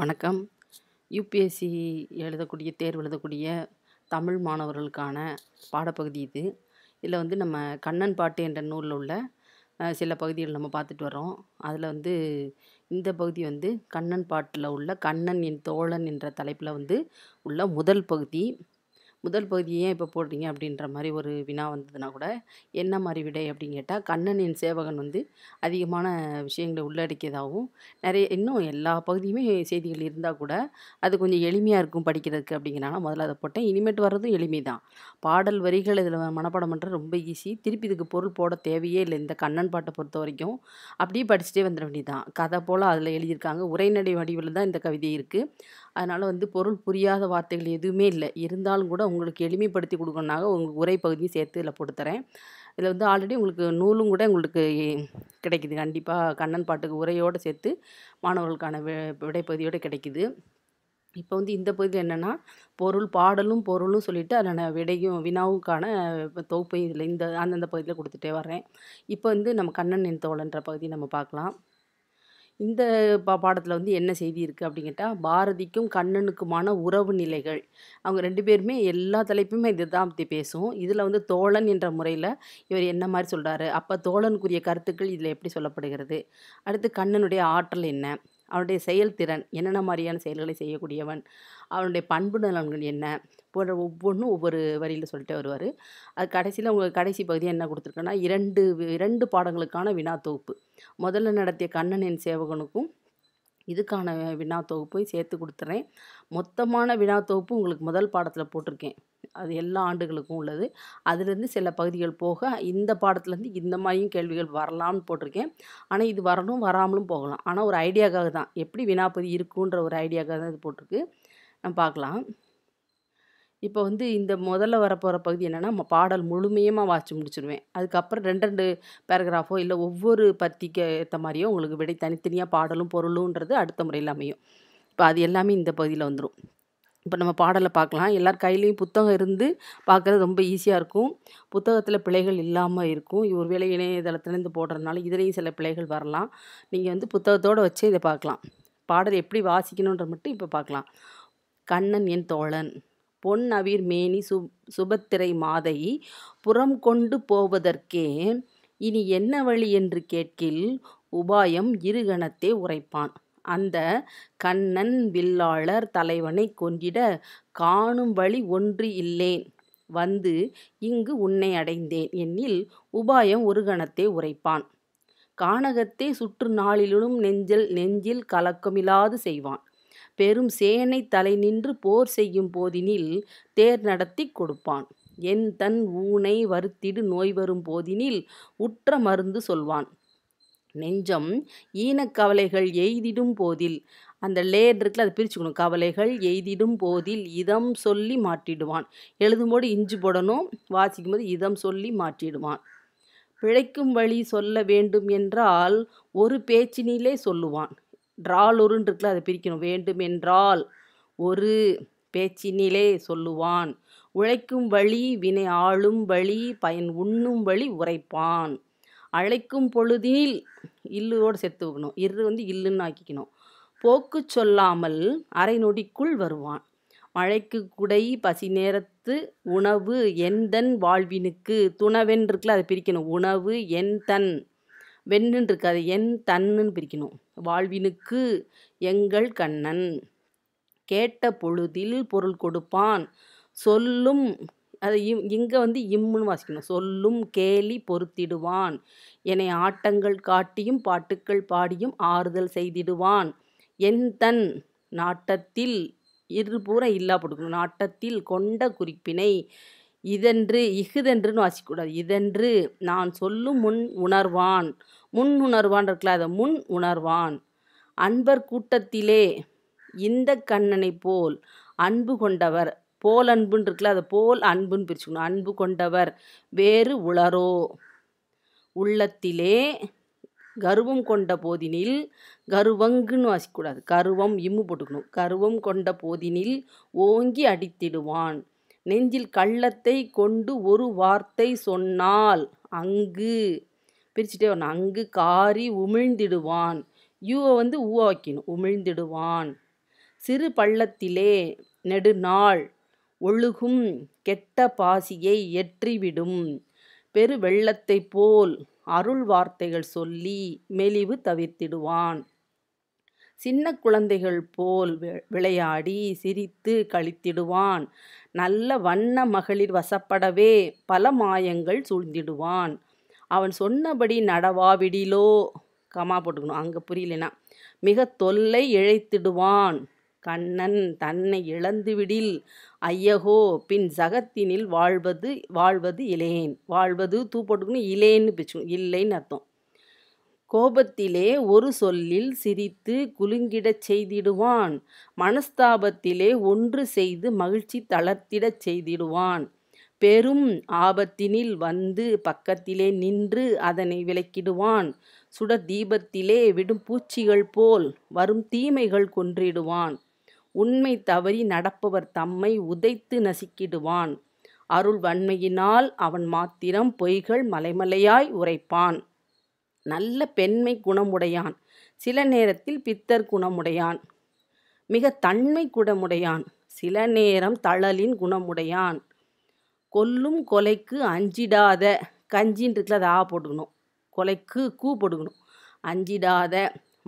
வணக்கம் யுபிஎஸ்சி எழுதக்கூடிய தேர்வு எழுதக்கூடிய தமிழ் மாணவர்களுக்கான பாடப்பகுதி இது இதில் வந்து நம்ம கண்ணன் பாட்டு என்ற நூலில் உள்ள சில பகுதிகள் நம்ம பார்த்துட்டு வரோம் அதில் வந்து இந்த பகுதி வந்து கண்ணன் பாட்டில் உள்ள கண்ணன் என் தோழன் என்ற தலைப்பில் வந்து உள்ள முதல் பகுதி முதல் பகுதியை ஏன் இப்போ போடுறீங்க அப்படின்ற மாதிரி ஒரு வினா வந்ததுன்னா கூட என்ன மாதிரி விடை அப்படின்னு கேட்டால் கண்ணனின் சேவகன் வந்து அதிகமான விஷயங்களை உள்ளடக்கியதாகவும் நிறைய இன்னும் எல்லா பகுதியுமே செய்திகள் இருந்தால் கூட அது கொஞ்சம் எளிமையாக இருக்கும் படிக்கிறதுக்கு அப்படிங்கிறனால முதல்ல அதை போட்டேன் இனிமேட்டு வர்றதும் எளிமை தான் பாடல் வரிகள் இதில் மனப்பாடம் பண்ணுறது ரொம்ப ஈஸி திருப்பி இதுக்கு பொருள் போட தேவையே இல்லை இந்த கண்ணன் பாட்டை பொறுத்த வரைக்கும் அப்படியே படிச்சுட்டே வந்துட வேண்டியதான் கதை போல் அதில் எழுதியிருக்காங்க உரைநடை வடிவில் தான் இந்த கவிதை இருக்குது அதனால் வந்து பொருள் புரியாத வார்த்தைகள் எதுவுமே இல்லை இருந்தாலும் கூட உங்களுக்கு எளிமைப்படுத்தி கொடுக்கணுனாக உங்களுக்கு உரை பகுதியும் சேர்த்து இதில் போட்டுத்தரேன் இதில் வந்து ஆல்ரெடி உங்களுக்கு நூலும் கூட உங்களுக்கு கிடைக்கிது கண்டிப்பாக கண்ணன் பாட்டுக்கு உரையோடு சேர்த்து மாணவர்களுக்கான விடைப்பகுதியோடு கிடைக்கிது இப்போ வந்து இந்த பகுதியில் என்னென்னா பொருள் பாடலும் பொருளும் சொல்லிவிட்டு அதில் நான் விடையும் வினாவுக்கான தொகுப்பையும் இதில் இந்த அந்தந்த பகுதியில் கொடுத்துட்டே வரேன் இப்போ வந்து நம்ம கண்ணன் என் தோழன்ற பகுதி நம்ம பார்க்கலாம் இந்த பா பாடத்தில் வந்து என்ன செய்தி இருக்குது அப்படின்னு கேட்டால் பாரதிக்கும் கண்ணனுக்குமான உறவு நிலைகள் அவங்க ரெண்டு பேருமே எல்லா தலைப்புமே இது தான் பற்றி பேசும் இதில் வந்து தோழன் என்ற முறையில் இவர் என்ன மாதிரி சொல்கிறாரு அப்போ தோழனுக்குரிய கருத்துக்கள் இதில் எப்படி சொல்லப்படுகிறது அடுத்து கண்ணனுடைய ஆற்றல் என்ன அவனுடைய செயல்திறன் என்னென்ன மாதிரியான செயல்களை செய்யக்கூடியவன் அவனுடைய பண்பு நலன்கள் என்ன போன்ற ஒவ்வொன்றும் ஒவ்வொரு வரியில் சொல்லிட்டே வருவார் அது கடைசியில் உங்கள் கடைசி பகுதியாக என்ன கொடுத்துருக்கேன்னா இரண்டு இரண்டு பாடங்களுக்கான வினா தொகுப்பு முதல்ல நடத்திய கண்ணனின் சேவகனுக்கும் இதுக்கான வினா தொகுப்பையும் சேர்த்து கொடுத்துறேன் மொத்தமான வினா தொகுப்பு உங்களுக்கு முதல் பாடத்தில் போட்டிருக்கேன் அது எல்லா ஆண்டுகளுக்கும் உள்ளது அதுலேருந்து சில பகுதிகள் போக இந்த பாடத்துலேருந்து இந்த மாதிரியும் கேள்விகள் வரலாம்னு போட்டிருக்கேன் ஆனால் இது வரணும் வராமலும் போகலாம் ஆனால் ஒரு ஐடியாக்காக தான் எப்படி வினாப்பதி இருக்குன்ற ஒரு ஐடியாக்காக தான் இது போட்டிருக்கு நம்ம பார்க்கலாம் இப்போ வந்து இந்த முதல்ல வரப்போகிற பகுதி என்னென்னா பாடல் முழுமையமாக வாசி முடிச்சிடுவேன் அதுக்கப்புறம் ரெண்டு ரெண்டு பேராகிராஃபோ இல்லை ஒவ்வொரு பத்திக்கு ஏற்ற மாதிரியோ உங்களுக்கு விடை தனித்தனியாக பாடலும் பொருளுன்றது அடுத்த முறையில் அமையும் இப்போ அது எல்லாமே இந்த பகுதியில் வந்துடும் இப்போ நம்ம பாடலை பார்க்கலாம் எல்லார் கையிலையும் புத்தகம் இருந்து பார்க்குறது ரொம்ப ஈஸியாக இருக்கும் புத்தகத்தில் பிழைகள் இல்லாமல் இருக்கும் ஒரு வேலை இணையதளத்துலேருந்து போடுறதுனால இதுலேயும் சில பிழைகள் வரலாம் நீங்கள் வந்து புத்தகத்தோடு வச்சு இதை பார்க்கலாம் பாடல் எப்படி வாசிக்கணுன்ற மட்டும் இப்போ பார்க்கலாம் கண்ணன் என் தோழன் பொன் மேனி சு சுபத்திரை மாதை புறம் கொண்டு போவதற்கே இனி என்ன வழி என்று கேட்கில் உபாயம் இருகணத்தே உரைப்பான் அந்த கண்ணன் வில்லாளர் தலைவனை கொன்றிட காணும் வழி ஒன்று இல்லேன் வந்து இங்கு உன்னை அடைந்தேன் எனில் உபாயம் ஒரு கணத்தை உரைப்பான் கானகத்தை சுற்று நாளிலும் நெஞ்சில் நெஞ்சில் கலக்கமில்லாது செய்வான் பெரும் சேனை தலை நின்று போர் செய்யும் போதினில் தேர் நடத்தி கொடுப்பான் என் தன் ஊனை வருத்திடு நோய் வரும் போதினில் உற்ற மருந்து சொல்வான் நெஞ்சம் ஈனக்கவலைகள் எய்திடும் போதில் அந்த லேட் இருக்குல்ல அதை பிரிச்சுக்கணும் கவலைகள் எய்திடும் போதில் இதம் சொல்லி மாற்றிடுவான் எழுதும்போது இஞ்சி போடணும் வாசிக்கும் போது இதம் சொல்லி மாற்றிடுவான் பிழைக்கும் வழி சொல்ல வேண்டும் என்றால் ஒரு பேச்சினிலே சொல்லுவான் ட்ராலுருன்னு இருக்குல்ல அதை பிரிக்கணும் வேண்டுமென்றால் ஒரு பேச்சினிலே சொல்லுவான் உழைக்கும் வழி வினை ஆளும் வழி பயன் உண்ணும் வழி உரைப்பான் அழைக்கும் பொழுதினில் இல்லுவோடு வைக்கணும் இரு வந்து இல்லுன்னு ஆக்கிக்கணும் போக்கு சொல்லாமல் அரை நொடிக்குள் வருவான் மழைக்கு குடை பசி நேரத்து உணவு எந்தன் வாழ்வினுக்கு துணவென்றிருக்குல அதை பிரிக்கணும் உணவு எந்தன் வெண்ணுன்னு இருக்காது என் தன்னுன்னு பிரிக்கணும் வாழ்வினுக்கு எங்கள் கண்ணன் கேட்ட பொழுதில் பொருள் கொடுப்பான் சொல்லும் அது இங்கே வந்து இம்முன்னு வாசிக்கணும் சொல்லும் கேலி பொறுத்திடுவான் என்னை ஆட்டங்கள் காட்டியும் பாட்டுக்கள் பாடியும் ஆறுதல் செய்திடுவான் என் தன் நாட்டத்தில் இருபூரம் இல்லா போட்டுக்கணும் நாட்டத்தில் கொண்ட குறிப்பினை இதென்று இஃதென்றுன்னு வாசிக்கக்கூடாது இதென்று நான் சொல்லும் முன் உணர்வான் முன் உணர்வான் இருக்குல்ல அதை முன் உணர்வான் அன்பர் கூட்டத்திலே இந்த கண்ணனை போல் அன்பு கொண்டவர் போல் அன்புன்னு இருக்குல்ல அதை போல் அன்புன்னு பிரிச்சுக்கணும் அன்பு கொண்டவர் வேறு உளரோ உள்ளத்திலே கருவம் கொண்ட போதினில் கருவங்குன்னு வாசிக்கூடாது கருவம் இம்மு போட்டுக்கணும் கருவம் கொண்ட போதினில் ஓங்கி அடித்திடுவான் நெஞ்சில் கள்ளத்தை கொண்டு ஒரு வார்த்தை சொன்னால் அங்கு பிரிச்சுட்டே வரணும் அங்கு காரி உமிழ்ந்திடுவான் யூவை வந்து ஊவா வைக்கணும் உமிழ்ந்திடுவான் சிறு பள்ளத்திலே நெடுநாள் ஒழுகும் கெட்ட பாசியை எற்றிவிடும் பெரு வெள்ளத்தை போல் அருள் வார்த்தைகள் சொல்லி மெலிவு தவிர்த்திடுவான் சின்ன குழந்தைகள் போல் விளையாடி சிரித்து கழித்திடுவான் நல்ல வண்ண மகளிர் வசப்படவே பல மாயங்கள் சூழ்ந்திடுவான் அவன் சொன்னபடி நடவா விடிலோ கமா போட்டுக்கணும் அங்கே புரியலனா மிக தொல்லை இழைத்திடுவான் கண்ணன் தன்னை இழந்து விடில் ஐயகோ பின் சகத்தினில் வாழ்வது வாழ்வது இலேன் வாழ்வது தூ போட்டுக்கணும் இலேன்னு பிச்சுக்கணும் இல்லைன்னு அர்த்தம் கோபத்திலே ஒரு சொல்லில் சிரித்து குலுங்கிடச் செய்திடுவான் மனஸ்தாபத்திலே ஒன்று செய்து மகிழ்ச்சி தளர்த்திடச் செய்திடுவான் பெரும் ஆபத்தினில் வந்து பக்கத்திலே நின்று அதனை விலக்கிடுவான் சுட தீபத்திலே விடும் பூச்சிகள் போல் வரும் தீமைகள் கொன்றிடுவான் உண்மை தவறி நடப்பவர் தம்மை உதைத்து நசுக்கிடுவான் அருள் வன்மையினால் அவன் மாத்திரம் பொய்கள் மலைமலையாய் உரைப்பான் நல்ல பெண்மை குணமுடையான் சில நேரத்தில் பித்தர் குணமுடையான் மிக தன்மை குணமுடையான் சில நேரம் தளலின் குணமுடையான் கொல்லும் கொலைக்கு அஞ்சிடாத கஞ்சின்னு அதை ஆ போட்டுக்கணும் கொலைக்கு கூ போட்டுக்கணும் அஞ்சிடாத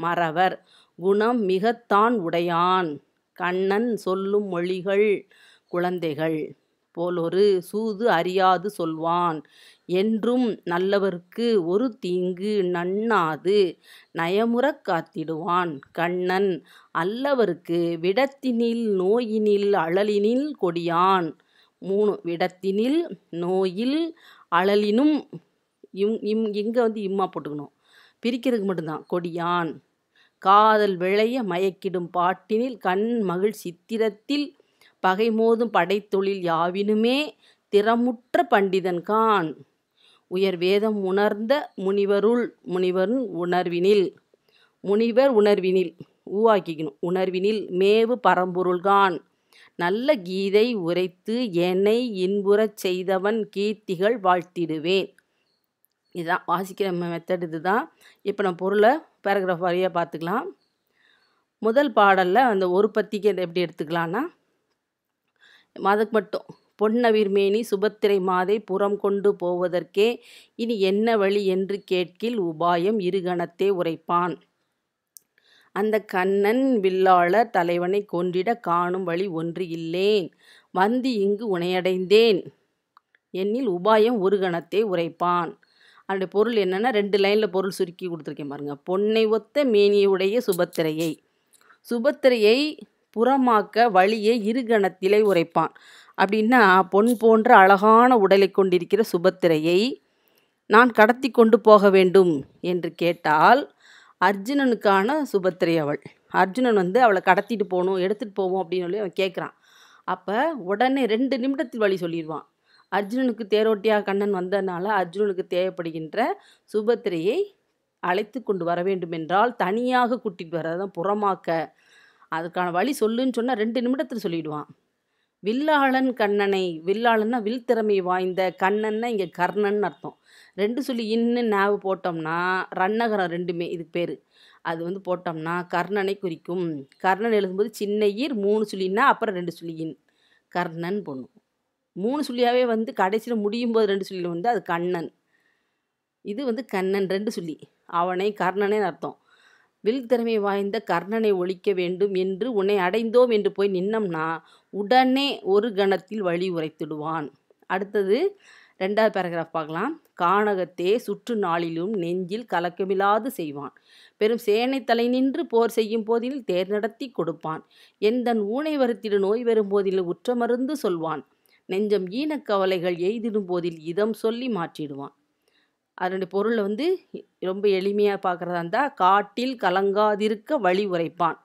மறவர் குணம் மிகத்தான் உடையான் கண்ணன் சொல்லும் மொழிகள் குழந்தைகள் போலொரு சூது அறியாது சொல்வான் என்றும் நல்லவர்க்கு ஒரு தீங்கு நன்னாது நயமுறக் காத்திடுவான் கண்ணன் அல்லவர்க்கு விடத்தினில் நோயினில் அழலினில் கொடியான் மூணு விடத்தினில் நோயில் அழலினும் இம் இம் இங்கே வந்து இம்மா போட்டுக்கணும் பிரிக்கிறதுக்கு மட்டும்தான் கொடியான் காதல் விளைய மயக்கிடும் பாட்டினில் கண் மகிழ் சித்திரத்தில் பகைமோதும் படைத்தொழில் யாவினுமே திறமுற்ற பண்டிதன்கான் உயர் வேதம் உணர்ந்த முனிவருள் முனிவரின் உணர்வினில் முனிவர் உணர்வினில் உருவாக்கிக்கணும் உணர்வினில் மேவு பரம்பொருள்கான் நல்ல கீதை உரைத்து என்னை இன்புறச் செய்தவன் கீர்த்திகள் வாழ்த்திடுவேன் இதுதான் வாசிக்கிற மெத்தட் இது தான் இப்போ நம்ம பொருளை பேராகிராஃப் வழியாக பார்த்துக்கலாம் முதல் பாடலில் அந்த ஒரு பத்திக்கு அதை எப்படி எடுத்துக்கலான்னா அதுக்கு மட்டும் பொன்னவிர்மேனி சுபத்திரை மாதை புறம் கொண்டு போவதற்கே இனி என்ன வழி என்று கேட்கில் உபாயம் இருகணத்தே உரைப்பான் அந்த கண்ணன் வில்லாளர் தலைவனை கொன்றிட காணும் வழி ஒன்று இல்லேன் வந்து இங்கு உனையடைந்தேன் என்னில் உபாயம் ஒரு கணத்தை உரைப்பான் அதனுடைய பொருள் என்னென்னா ரெண்டு லைனில் பொருள் சுருக்கி கொடுத்துருக்கேன் பாருங்கள் பொன்னை ஒத்த மேனியுடைய சுபத்திரையை சுபத்திரையை புறமாக்க வழியை இரு கணத்திலே உரைப்பான் அப்படின்னா பொன் போன்ற அழகான உடலை கொண்டிருக்கிற சுபத்திரையை நான் கடத்தி கொண்டு போக வேண்டும் என்று கேட்டால் அர்ஜுனனுக்கான சுபத்திரை அவள் அர்ஜுனன் வந்து அவளை கடத்திட்டு போகணும் எடுத்துகிட்டு போவோம் அப்படின்னு சொல்லி அவன் கேட்குறான் அப்போ உடனே ரெண்டு நிமிடத்தில் வழி சொல்லிடுவான் அர்ஜுனனுக்கு தேரோட்டியாக கண்ணன் வந்ததுனால அர்ஜுனனுக்கு தேவைப்படுகின்ற சுபத்திரையை அழைத்து கொண்டு வர வேண்டும் என்றால் தனியாக கூட்டிகிட்டு வரதான் புறமாக்க அதுக்கான வழி சொல்லுன்னு சொன்னால் ரெண்டு நிமிடத்தில் சொல்லிவிடுவான் வில்லாளன் கண்ணனை வில்லாளன்னா வில் திறமை வாய்ந்த கண்ணன்னா இங்கே கர்ணன் அர்த்தம் ரெண்டு சொல்லி இன்னு நாவு போட்டோம்னா ரன்னகரம் ரெண்டுமே இதுக்கு பேர் அது வந்து போட்டோம்னா கர்ணனை குறிக்கும் கர்ணன் எழுதும்போது சின்ன ஈர் மூணு சொல்லின்னா அப்புறம் ரெண்டு சொல்லியின் கர்ணன் பொண்ணு மூணு சொல்லியாகவே வந்து கடைசியில் முடியும் போது ரெண்டு சொல்லியில் வந்து அது கண்ணன் இது வந்து கண்ணன் ரெண்டு சொல்லி அவனை கர்ணனே அர்த்தம் வில்திறமை வாய்ந்த கர்ணனை ஒழிக்க வேண்டும் என்று உன்னை அடைந்தோம் என்று போய் நின்னம்னா உடனே ஒரு கணத்தில் வழி உரைத்திடுவான் அடுத்தது ரெண்டாவது பேராகிராஃப் பார்க்கலாம் கானகத்தே சுற்று நாளிலும் நெஞ்சில் கலக்கமில்லாது செய்வான் பெரும் சேனை தலை நின்று போர் செய்யும் போதில் தேர் நடத்தி கொடுப்பான் எந்தன் ஊனை வருத்திட நோய் வரும் போதில் உற்றமருந்து சொல்வான் நெஞ்சம் ஈனக்கவலைகள் எய்திடும் போதில் இதம் சொல்லி மாற்றிடுவான் அதனுடைய பொருளை வந்து ரொம்ப எளிமையாக பார்க்குறதா இருந்தால் காட்டில் கலங்காதிருக்க வழி உரைப்பான்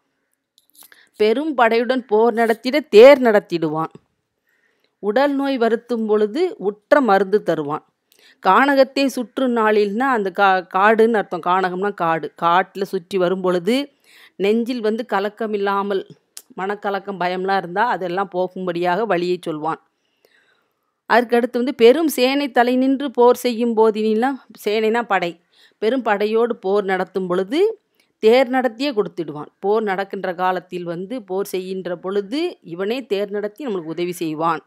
பெரும் படையுடன் போர் நடத்திட தேர் நடத்திடுவான் உடல் நோய் வருத்தும் பொழுது உற்ற மருந்து தருவான் காணகத்தை சுற்று நாளில்னா அந்த கா காடுன்னு அர்த்தம் காணகம்னா காடு காட்டில் சுற்றி வரும் பொழுது நெஞ்சில் வந்து கலக்கம் இல்லாமல் மனக்கலக்கம் பயம்லாம் இருந்தால் அதெல்லாம் போகும்படியாக வழியை சொல்வான் அதுக்கடுத்து வந்து பெரும் சேனை தலை நின்று போர் செய்யும் போதினெல்லாம் சேனைனா படை பெரும் படையோடு போர் நடத்தும் பொழுது தேர் நடத்தியே கொடுத்துடுவான் போர் நடக்கின்ற காலத்தில் வந்து போர் செய்கின்ற பொழுது இவனே தேர் நடத்தி நம்மளுக்கு உதவி செய்வான்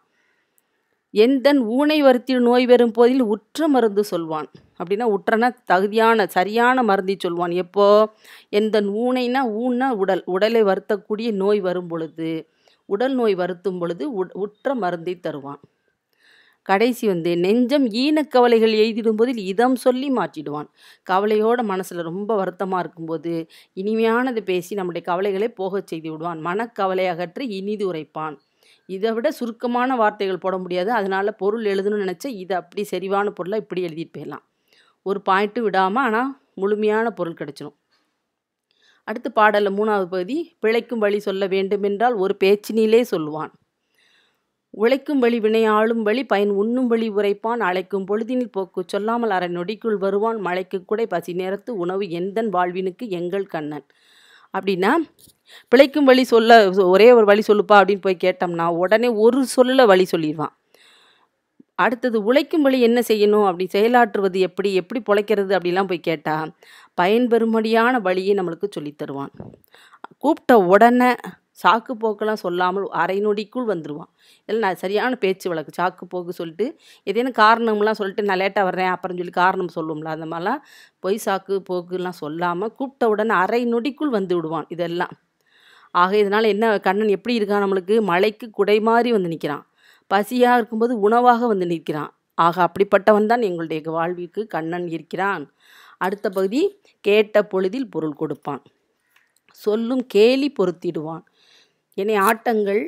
எந்தன் ஊனை வருத்தில் நோய் வரும் போதில் உற்ற மருந்து சொல்வான் அப்படின்னா உற்றனா தகுதியான சரியான மருந்தை சொல்வான் எப்போ எந்தன் ஊனைனா ஊன்னா உடல் உடலை வருத்தக்கூடிய நோய் வரும் பொழுது உடல் நோய் வருத்தும் பொழுது உற்ற மருந்தை தருவான் கடைசி வந்து நெஞ்சம் ஈனக்கவலைகள் போதில் இதம் சொல்லி மாற்றிடுவான் கவலையோட மனசில் ரொம்ப வருத்தமாக இருக்கும்போது இனிமையானது பேசி நம்முடைய கவலைகளை போகச் செய்து விடுவான் மனக்கவலை அகற்றி இனிது உரைப்பான் இதை விட சுருக்கமான வார்த்தைகள் போட முடியாது அதனால் பொருள் எழுதணும்னு நினச்சா இதை அப்படி சரிவான பொருளை இப்படி எழுதிட்டு போயிடலாம் ஒரு பாயிண்ட்டு விடாமல் ஆனால் முழுமையான பொருள் கிடச்சிரும் அடுத்து பாடலில் மூணாவது பகுதி பிழைக்கும் வழி சொல்ல வேண்டுமென்றால் ஒரு பேச்சினிலே சொல்லுவான் உழைக்கும் வழி வினையாளும் வழி பயன் உண்ணும் வழி உரைப்பான் அழைக்கும் பொழுதினில் போக்கு சொல்லாமல் அரை நொடிக்குள் வருவான் மழைக்கு கூட பசி நேரத்து உணவு எந்தன் வாழ்வினுக்கு எங்கள் கண்ணன் அப்படின்னா பிழைக்கும் வழி சொல்ல ஒரே ஒரு வழி சொல்லுப்பா அப்படின்னு போய் கேட்டோம்னா உடனே ஒரு சொல்லில் வழி சொல்லிடுவான் அடுத்தது உழைக்கும் வழி என்ன செய்யணும் அப்படி செயலாற்றுவது எப்படி எப்படி பிழைக்கிறது அப்படிலாம் போய் கேட்டால் பயன்பெறும்படியான வழியை நம்மளுக்கு சொல்லித்தருவான் கூப்பிட்ட உடனே சாக்கு போக்கெல்லாம் சொல்லாமல் அரை நொடிக்குள் வந்துடுவான் இதில் நான் சரியான பேச்சு வழக்கு சாக்கு போக்கு சொல்லிட்டு ஏதேனும் காரணம்லாம் சொல்லிட்டு நான் லேட்டாக வர்றேன் அப்புறம் சொல்லி காரணம் சொல்லுவோம்ல அந்த மாதிரிலாம் பொய் சாக்கு போக்குலாம் சொல்லாமல் கூப்பிட்ட உடனே அரை நொடிக்குள் வந்து விடுவான் இதெல்லாம் ஆக இதனால் என்ன கண்ணன் எப்படி இருக்கான் நம்மளுக்கு மலைக்கு குடை மாதிரி வந்து நிற்கிறான் பசியாக இருக்கும்போது உணவாக வந்து நிற்கிறான் ஆக அப்படிப்பட்டவன் தான் எங்களுடைய வாழ்விற்கு கண்ணன் இருக்கிறான் அடுத்த பகுதி கேட்ட பொழுதில் பொருள் கொடுப்பான் சொல்லும் கேலி பொருத்திடுவான் என்னை ஆட்டங்கள்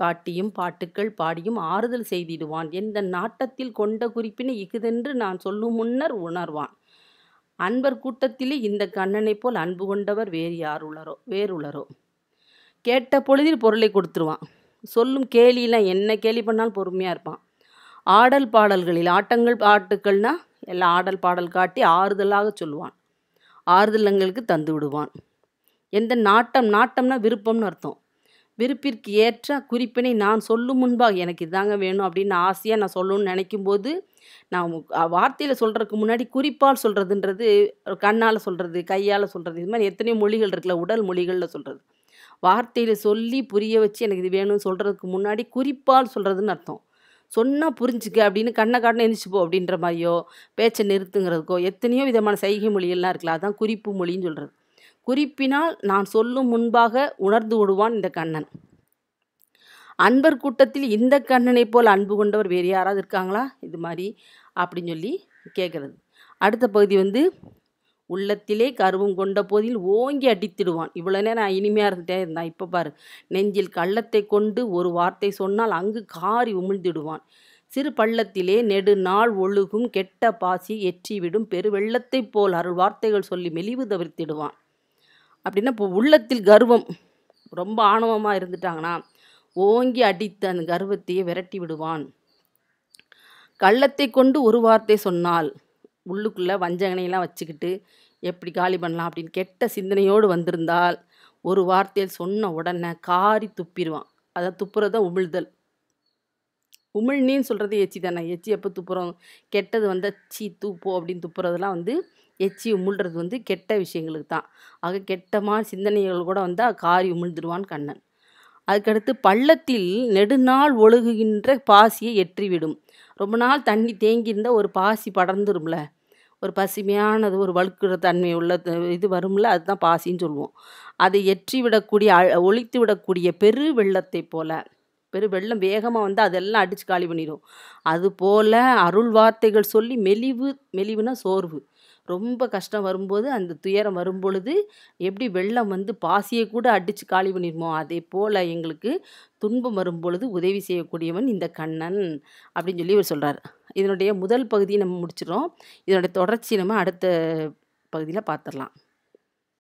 காட்டியும் பாட்டுக்கள் பாடியும் ஆறுதல் செய்திடுவான் எந்த நாட்டத்தில் கொண்ட குறிப்பினை இகுதென்று நான் சொல்லும் முன்னர் உணர்வான் அன்பர் கூட்டத்திலே இந்த கண்ணனைப் போல் அன்பு கொண்டவர் வேறு யார் உளரோ வேறுளரோ கேட்ட பொழுதில் பொருளை கொடுத்துருவான் சொல்லும் கேலியெல்லாம் என்ன கேலி பண்ணாலும் பொறுமையாக இருப்பான் ஆடல் பாடல்களில் ஆட்டங்கள் பாட்டுக்கள்னால் எல்லாம் ஆடல் பாடல் காட்டி ஆறுதலாக சொல்லுவான் ஆறுதலங்களுக்கு தந்து விடுவான் எந்த நாட்டம் நாட்டம்னா விருப்பம்னு அர்த்தம் விருப்பிற்கு ஏற்ற குறிப்பினை நான் சொல்லும் முன்பாக எனக்கு இதாங்க வேணும் அப்படின்னு ஆசையாக நான் சொல்லணும்னு நினைக்கும் போது நான் வார்த்தையில் சொல்கிறதுக்கு முன்னாடி குறிப்பால் சொல்கிறதுன்றது கண்ணால் சொல்கிறது கையால் சொல்கிறது இது மாதிரி எத்தனையோ மொழிகள் இருக்குல்ல உடல் மொழிகளில் சொல்கிறது வார்த்தையில் சொல்லி புரிய வச்சு எனக்கு இது வேணும்னு சொல்கிறதுக்கு முன்னாடி குறிப்பால் சொல்கிறதுன்னு அர்த்தம் சொன்னால் புரிஞ்சுக்க அப்படின்னு கண்ணை காட்டணும் எழுந்திரிச்சு போ அப்படின்ற மாதிரியோ பேச்சை நிறுத்துங்கிறதுக்கோ எத்தனையோ விதமான சைகை மொழிகள்லாம் இருக்குல்ல அதுதான் குறிப்பு மொழின்னு சொல்கிறது குறிப்பினால் நான் சொல்லும் முன்பாக உணர்ந்து விடுவான் இந்த கண்ணன் அன்பர் கூட்டத்தில் இந்த கண்ணனை போல் அன்பு கொண்டவர் வேறு யாராவது இருக்காங்களா இது மாதிரி அப்படின்னு சொல்லி கேட்குறது அடுத்த பகுதி வந்து உள்ளத்திலே கருவம் கொண்ட போதில் ஓங்கி அடித்திடுவான் இவ்வளோ நேரம் நான் இனிமையாக இருந்துகிட்டே இருந்தான் இப்போ பாரு நெஞ்சில் கள்ளத்தை கொண்டு ஒரு வார்த்தை சொன்னால் அங்கு காரி உமிழ்ந்திடுவான் சிறு பள்ளத்திலே நெடு நாள் ஒழுகும் கெட்ட பாசி எற்றிவிடும் பெருவெள்ளத்தைப் போல் அருள் வார்த்தைகள் சொல்லி மெலிவு தவிர்த்திடுவான் அப்படின்னா இப்போ உள்ளத்தில் கர்வம் ரொம்ப ஆணவமாக இருந்துட்டாங்கன்னா ஓங்கி அடித்த அந்த கர்வத்தையே விரட்டி விடுவான் கள்ளத்தை கொண்டு ஒரு வார்த்தை சொன்னால் உள்ளுக்குள்ளே வஞ்சகனையெல்லாம் வச்சுக்கிட்டு எப்படி காலி பண்ணலாம் அப்படின்னு கெட்ட சிந்தனையோடு வந்திருந்தால் ஒரு வார்த்தையில் சொன்ன உடனே காரி துப்பிடுவான் அதை துப்புறதான் உமிழ்தல் உமிழ்நீன்னு சொல்கிறது எச்சி தானே எச்சி எப்போ துப்புறோம் கெட்டது வந்தால் சீ தூப்போ அப்படின்னு துப்புறதுலாம் வந்து எச்சி உமிழ்றது வந்து கெட்ட விஷயங்களுக்கு தான் ஆக கெட்டமான சிந்தனைகள் கூட வந்தால் காரி உமிழ்ந்துடுவான் கண்ணன் அதுக்கடுத்து பள்ளத்தில் நெடுநாள் ஒழுகுகின்ற பாசியை எற்றிவிடும் ரொம்ப நாள் தண்ணி தேங்கியிருந்த ஒரு பாசி படர்ந்துரும்ல ஒரு பசுமையானது ஒரு வழுக்கிற தன்மை உள்ள இது வரும்ல அதுதான் பாசின்னு சொல்லுவோம் அதை எற்றி விடக்கூடிய ஒழித்து விடக்கூடிய பெரு வெள்ளத்தை போல பெரு வெள்ளம் வேகமாக வந்து அதெல்லாம் அடித்து காலி பண்ணிடும் போல் அருள் வார்த்தைகள் சொல்லி மெலிவு மெலிவுனா சோர்வு ரொம்ப கஷ்டம் வரும்போது அந்த துயரம் வரும்பொழுது எப்படி வெள்ளம் வந்து பாசியை கூட அடித்து காலி பண்ணிடுமோ அதே போல் எங்களுக்கு துன்பம் வரும்பொழுது உதவி செய்யக்கூடியவன் இந்த கண்ணன் அப்படின்னு சொல்லி இவர் சொல்கிறார் இதனுடைய முதல் பகுதியை நம்ம முடிச்சிடும் இதனுடைய தொடர்ச்சி நம்ம அடுத்த பகுதியில் பார்த்துடலாம்